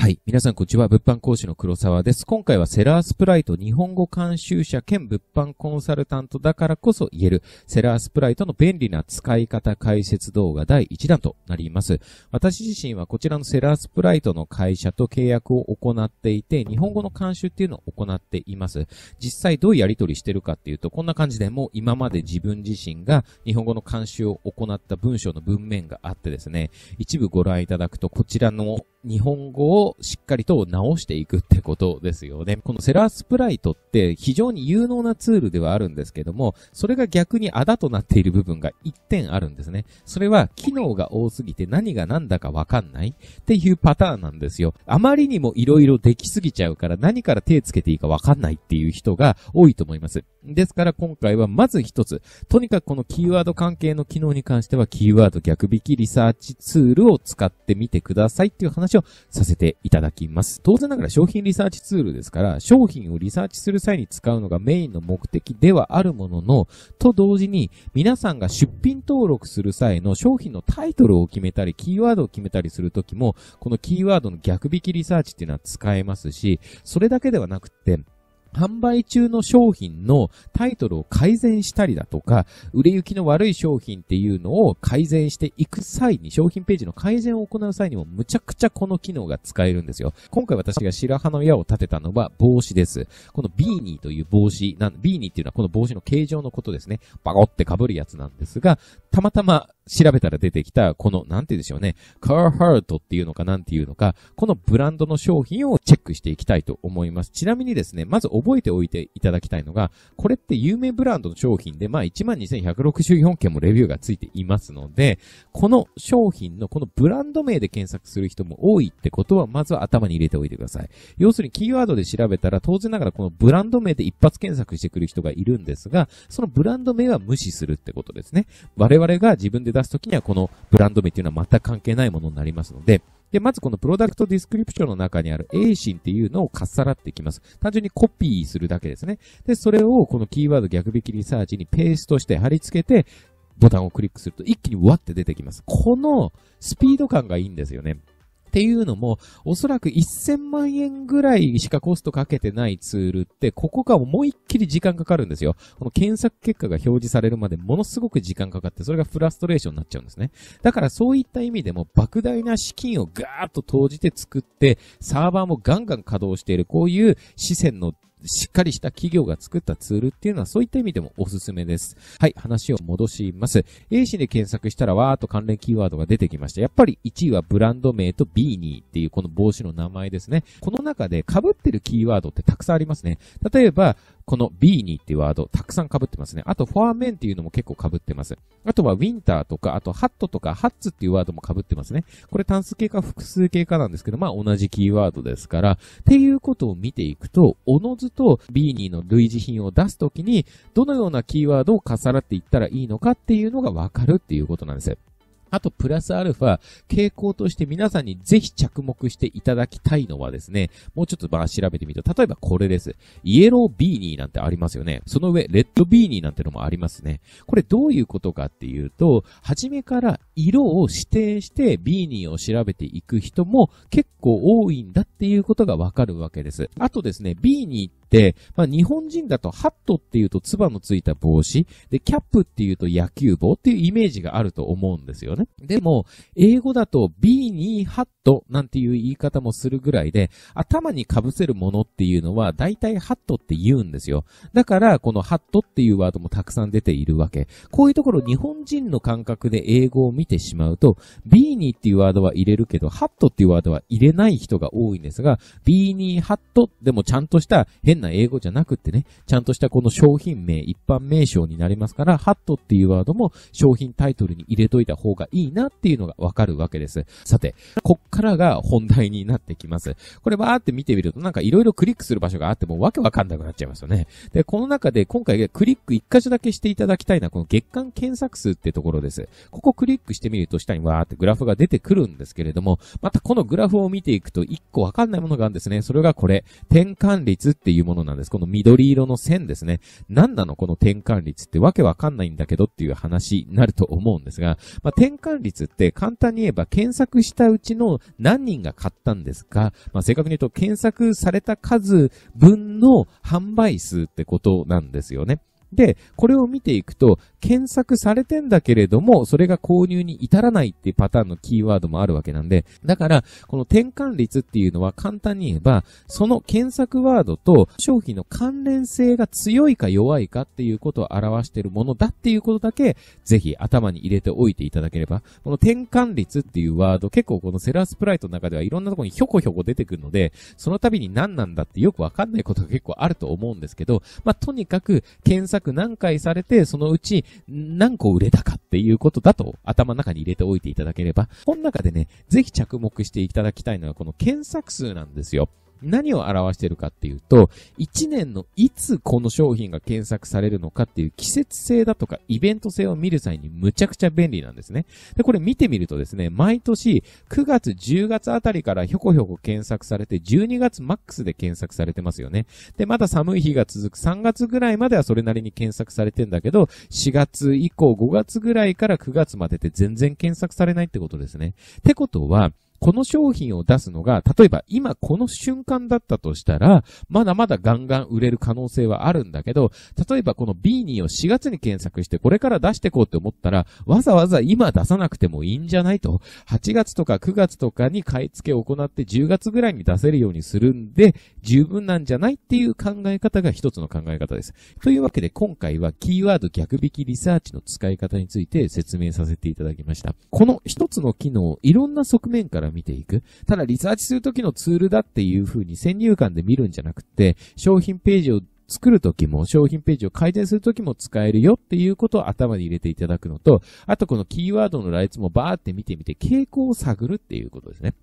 はい。皆さん、こんにちは。物販講師の黒沢です。今回はセラースプライト日本語監修者兼物販コンサルタントだからこそ言えるセラースプライトの便利な使い方解説動画第1弾となります。私自身はこちらのセラースプライトの会社と契約を行っていて、日本語の監修っていうのを行っています。実際どうやり取りしてるかっていうと、こんな感じでもう今まで自分自身が日本語の監修を行った文章の文面があってですね、一部ご覧いただくとこちらの日本語をしっかりと直していくってことですよね。このセラースプライトって非常に有能なツールではあるんですけども、それが逆にあだとなっている部分が1点あるんですね。それは機能が多すぎて何が何だかわかんないっていうパターンなんですよ。あまりにも色々できすぎちゃうから何から手つけていいかわかんないっていう人が多いと思います。ですから今回はまず一つ、とにかくこのキーワード関係の機能に関してはキーワード逆引きリサーチツールを使ってみてくださいっていう話をさせていただきます。当然ながら商品リサーチツールですから、商品をリサーチする際に使うのがメインの目的ではあるものの、と同時に皆さんが出品登録する際の商品のタイトルを決めたり、キーワードを決めたりするときも、このキーワードの逆引きリサーチっていうのは使えますし、それだけではなくて、販売中の商品のタイトルを改善したりだとか、売れ行きの悪い商品っていうのを改善していく際に、商品ページの改善を行う際にも、むちゃくちゃこの機能が使えるんですよ。今回私が白羽の矢を立てたのは帽子です。このビーニーという帽子、ビーニーっていうのはこの帽子の形状のことですね。バコって被るやつなんですが、たまたま調べたら出てきた、この、なんて言うんでしょうね、カーハートっていうのかなんていうのか、このブランドの商品をチェックしていきたいと思います。ちなみにですね、まず覚えておいていただきたいのが、これって有名ブランドの商品で、まあ12,164件もレビューがついていますので、この商品のこのブランド名で検索する人も多いってことは、まずは頭に入れておいてください。要するにキーワードで調べたら、当然ながらこのブランド名で一発検索してくる人がいるんですが、そのブランド名は無視するってことですね。我々が自分で出出すときには、このブランド名っていうのは全く関係ないものになりますので、で、まずこのプロダクトディスクリプションの中にある A 芯っていうのをかっさらっていきます。単純にコピーするだけですね。で、それをこのキーワード逆引きリサーチにペーストして貼り付けて、ボタンをクリックすると一気にわって出てきます。このスピード感がいいんですよね。っていうのも、おそらく1000万円ぐらいしかコストかけてないツールって、ここが思いっきり時間かかるんですよ。この検索結果が表示されるまでものすごく時間かかって、それがフラストレーションになっちゃうんですね。だからそういった意味でも、莫大な資金をガーッと投じて作って、サーバーもガンガン稼働している、こういう視線のしっかりした企業が作ったツールっていうのはそういった意味でもおすすめです。はい、話を戻します。A 氏で検索したらわーっと関連キーワードが出てきました。やっぱり1位はブランド名と B にっていうこの帽子の名前ですね。この中で被ってるキーワードってたくさんありますね。例えば、このビーニーっていうワード、たくさん被ってますね。あと、フォアメンっていうのも結構被ってます。あとは、ウィンターとか、あと、ハットとか、ハッツっていうワードも被ってますね。これ単数形か複数形かなんですけど、まあ、同じキーワードですから、っていうことを見ていくと、おのずとビーニーの類似品を出すときに、どのようなキーワードを重なっていったらいいのかっていうのがわかるっていうことなんです。あと、プラスアルファ、傾向として皆さんにぜひ着目していただきたいのはですね、もうちょっとまあ調べてみると、例えばこれです。イエロービーニーなんてありますよね。その上、レッドビーニーなんてのもありますね。これどういうことかっていうと、初めから色を指定してビーニーを調べていく人も結構多いんだっていうことがわかるわけです。あとですね、ビーニーって、まあ、日本人だとハットっていうとツバのついた帽子、で、キャップっていうと野球帽っていうイメージがあると思うんですよね。ね。でも、英語だと B2 ハットなんていう言い方もするぐらいで、頭に被せるものっていうのは、大体ハットって言うんですよ。だから、このハットっていうワードもたくさん出ているわけ。こういうところ、日本人の感覚で英語を見てしまうと、B2 っていうワードは入れるけど、ハットっていうワードは入れない人が多いんですが、B2 ハットでもちゃんとした変な英語じゃなくってね、ちゃんとしたこの商品名、一般名称になりますから、ハットっていうワードも商品タイトルに入れといた方がいいなっていうのがわかるわけです。さて、こっからが本題になってきます。これバーって見てみるとなんかいろいろクリックする場所があってもわけわかんなくなっちゃいますよね。で、この中で今回クリック1箇所だけしていただきたいのはこの月間検索数ってところです。ここクリックしてみると下にわーってグラフが出てくるんですけれども、またこのグラフを見ていくと1個わかんないものがあるんですね。それがこれ、転換率っていうものなんです。この緑色の線ですね。何なのこの転換率ってわけわかんないんだけどっていう話になると思うんですが、まあ、転換率って簡単に言えば検索したうちの何人が買ったんですか、まあ、正確に言うと検索された数分の販売数ってことなんですよね。で、これを見ていくと、検索されてんだけれども、それが購入に至らないっていうパターンのキーワードもあるわけなんで、だから、この転換率っていうのは簡単に言えば、その検索ワードと商品の関連性が強いか弱いかっていうことを表しているものだっていうことだけ、ぜひ頭に入れておいていただければ、この転換率っていうワード、結構このセラースプライトの中ではいろんなところにひょこひょこ出てくるので、その度に何なんだってよくわかんないことが結構あると思うんですけど、まあ、とにかく検索何回されて、そのうち何個売れたかっていうことだと頭の中に入れておいていただければ、この中でね、ぜひ着目していただきたいのはこの検索数なんですよ。何を表しているかっていうと、1年のいつこの商品が検索されるのかっていう季節性だとかイベント性を見る際にむちゃくちゃ便利なんですね。で、これ見てみるとですね、毎年9月、10月あたりからひょこひょこ検索されて、12月マックスで検索されてますよね。で、まだ寒い日が続く3月ぐらいまではそれなりに検索されてんだけど、4月以降5月ぐらいから9月までって全然検索されないってことですね。ってことは、この商品を出すのが、例えば今この瞬間だったとしたら、まだまだガンガン売れる可能性はあるんだけど、例えばこの B2 を4月に検索して、これから出していこうって思ったら、わざわざ今出さなくてもいいんじゃないと。8月とか9月とかに買い付けを行って10月ぐらいに出せるようにするんで、十分なんじゃないっていう考え方が一つの考え方です。というわけで今回はキーワード逆引きリサーチの使い方について説明させていただきました。この一つの機能、いろんな側面から見ていく。ただリサーチするときのツールだっていう風に先入観で見るんじゃなくて、商品ページを作るときも、商品ページを改善するときも使えるよっていうことを頭に入れていただくのと、あとこのキーワードの羅列もバーって見てみて、傾向を探るっていうことですね。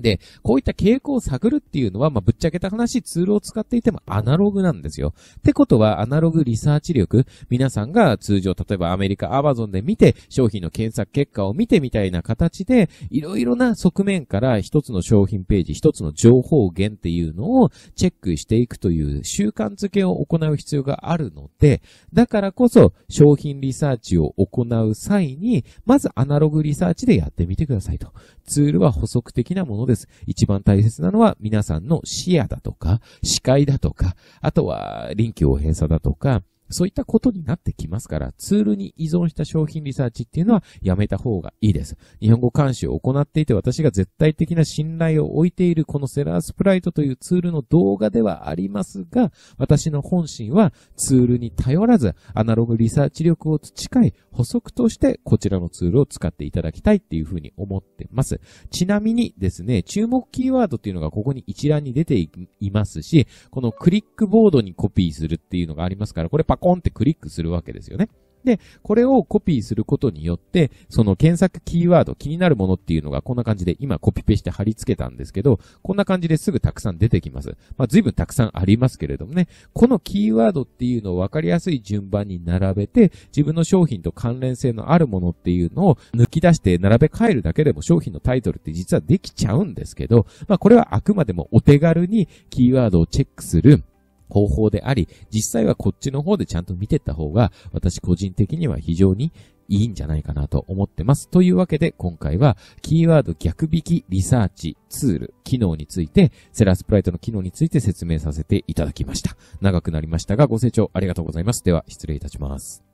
で、こういった傾向を探るっていうのは、まあ、ぶっちゃけた話、ツールを使っていてもアナログなんですよ。ってことは、アナログリサーチ力、皆さんが通常、例えばアメリカ、アマゾンで見て、商品の検索結果を見てみたいな形で、いろいろな側面から一つの商品ページ、一つの情報源っていうのをチェックしていくという習慣づけを行う必要があるので、だからこそ、商品リサーチを行う際に、まずアナログリサーチでやってみてくださいと。ツールは補足的なものです。一番大切なのは皆さんの視野だとか、視界だとか、あとは臨機応変さだとか、そういったことになってきますから、ツールに依存した商品リサーチっていうのはやめた方がいいです。日本語監視を行っていて私が絶対的な信頼を置いているこのセラースプライトというツールの動画ではありますが、私の本心はツールに頼らず、アナログリサーチ力を培い、補足としてこちらのツールを使っていただきたいっていうふうに思ってます。ちなみにですね、注目キーワードっていうのがここに一覧に出ていますし、このクリックボードにコピーするっていうのがありますから、これパコンってクリックするわけですよね。で、これをコピーすることによって、その検索キーワード、気になるものっていうのがこんな感じで今コピペして貼り付けたんですけど、こんな感じですぐたくさん出てきます。まあ随分たくさんありますけれどもね、このキーワードっていうのを分かりやすい順番に並べて、自分の商品と関連性のあるものっていうのを抜き出して並べ替えるだけでも商品のタイトルって実はできちゃうんですけど、まあこれはあくまでもお手軽にキーワードをチェックする、方法であり、実際はこっちの方でちゃんと見てった方が、私個人的には非常にいいんじゃないかなと思ってます。というわけで今回はキーワード逆引きリサーチツール機能について、セラスプライトの機能について説明させていただきました。長くなりましたがご清聴ありがとうございます。では失礼いたします。